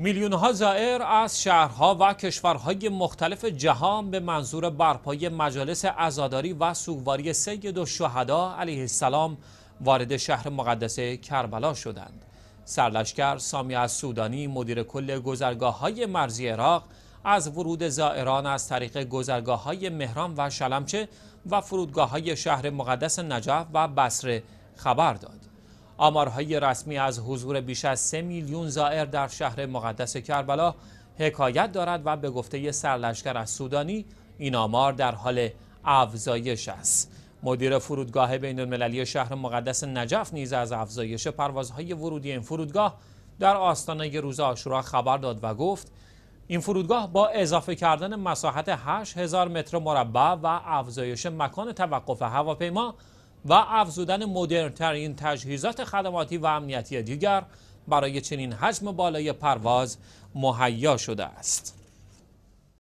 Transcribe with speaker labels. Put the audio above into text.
Speaker 1: میلیون ها زائر از شهرها و کشورهای مختلف جهان به منظور برپای مجالس عزاداری و سوگواری سید و شهدا علیه السلام وارد شهر مقدس کربلا شدند. سرلشکر سامی از سودانی مدیر کل گذرگاه های مرزی عراق از ورود زائران از طریق گذرگاه های مهران و شلمچه و فرودگاه های شهر مقدس نجف و بصره خبر داد. آمارهای رسمی از حضور بیش از 3 میلیون زائر در شهر مقدس کربلا حکایت دارد و به گفته سرلشکر از سودانی این آمار در حال افزایش است مدیر فرودگاه بین المللی شهر مقدس نجف نیز از افزایش پروازهای ورودی این فرودگاه در آستانه روز آشورا خبر داد و گفت این فرودگاه با اضافه کردن مساحت 8000 متر مربع و افزایش مکان توقف هواپیما و افزودن مدرنترین تجهیزات خدماتی و امنیتی دیگر برای چنین حجم بالای پرواز مهیا شده است.